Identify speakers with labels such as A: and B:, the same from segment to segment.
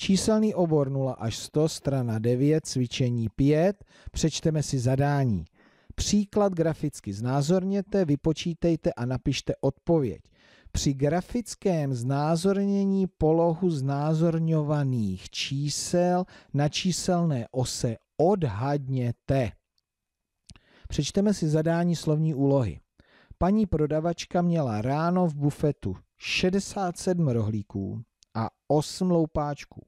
A: Číselný obor 0 až 100, strana 9, cvičení 5, přečteme si zadání. Příklad graficky znázorněte, vypočítejte a napište odpověď. Při grafickém znázornění polohu znázorňovaných čísel na číselné ose odhadněte. Přečteme si zadání slovní úlohy. Paní prodavačka měla ráno v bufetu 67 rohlíků, 8 loupáčků.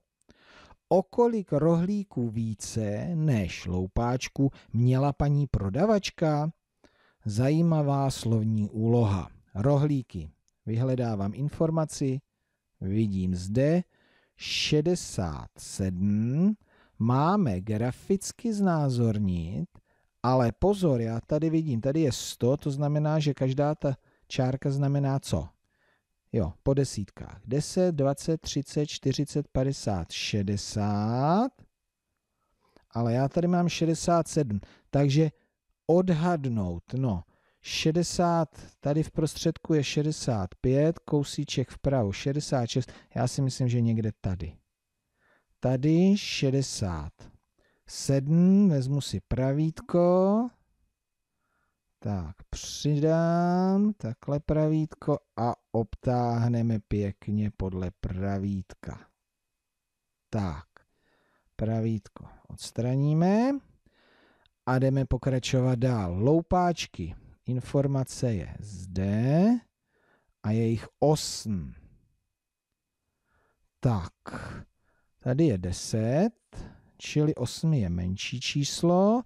A: Okolik rohlíků více než loupáčků měla paní prodavačka? Zajímavá slovní úloha. Rohlíky. Vyhledávám informaci. Vidím zde 67. Máme graficky znázornit, ale pozor, já tady vidím, tady je 100, to znamená, že každá ta čárka znamená co? Jo, po desítkách. 10, 20, 30, 40, 50, 60. Ale já tady mám 67, takže odhadnout, no, 60, tady v prostředku je 65, kousíček vpravo 66, já si myslím, že někde tady. Tady 60. 7, vezmu si pravítko, tak přidám takhle pravítko a obtáhneme pěkně podle pravítka. Tak, pravítko odstraníme a jdeme pokračovat dál. Loupáčky. Informace je zde a je jich 8. Tak, tady je 10, čili 8 je menší číslo.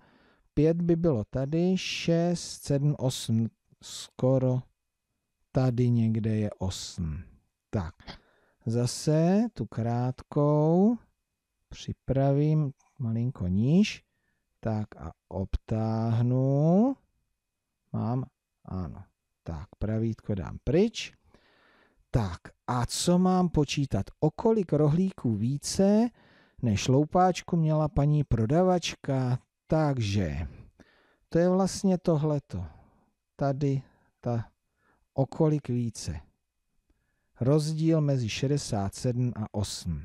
A: 5 by bylo tady, 6, 7, 8, skoro tady někde je 8. Tak, zase tu krátkou připravím malinko níž, tak a obtáhnu, mám, ano, tak pravítko dám pryč, tak a co mám počítat? O kolik rohlíků více než loupáčku měla paní prodavačka? Takže to je vlastně tohleto. Tady ta okolik více. Rozdíl mezi 67 a 8.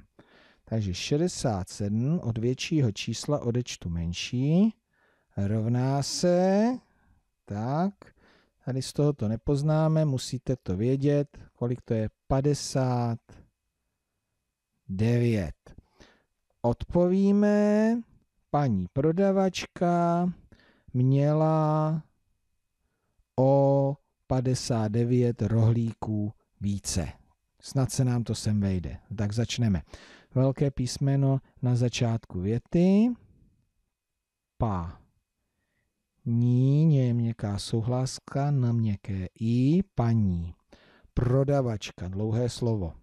A: Takže 67 od většího čísla odečtu menší rovná se, tak, tady z toho to nepoznáme, musíte to vědět, kolik to je 59. Odpovíme paní prodavačka měla o 59 rohlíků více. Snad se nám to sem vejde. Tak začneme. Velké písmeno na začátku věty. Pa. Ní je měkká souhláska na měkké i. Paní. Prodavačka. Dlouhé slovo.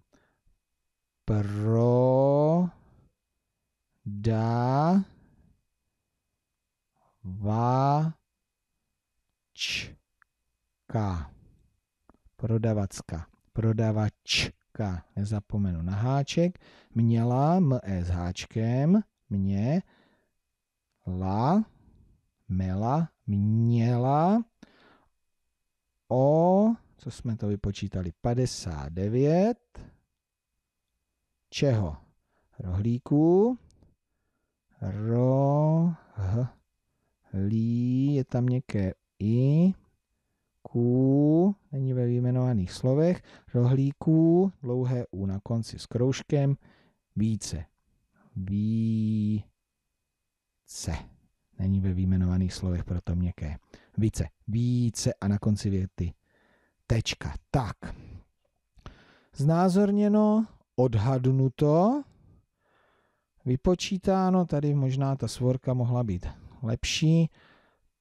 A: Pro. Da prodavačka. Prodavacka. Prodavačka. Nezapomenu na háček. Měla m e s háčkem. Mě. La. Mela. Měla. O. Co jsme to vypočítali? 59. Čeho? Rohlíku. Roh lí, je tam měkké i, ků, není ve vyjmenovaných slovech, rohlíků, dlouhé u na konci s kroužkem, více. Více. Není ve výjmenovaných slovech, proto měkké. Více. Více a na konci věty tečka. Tak. Znázorněno, odhadnuto, vypočítáno, tady možná ta svorka mohla být lepší.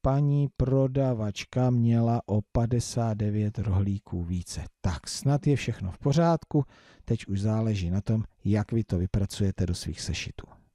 A: Paní prodavačka měla o 59 rohlíků více. Tak, snad je všechno v pořádku. Teď už záleží na tom, jak vy to vypracujete do svých sešitů.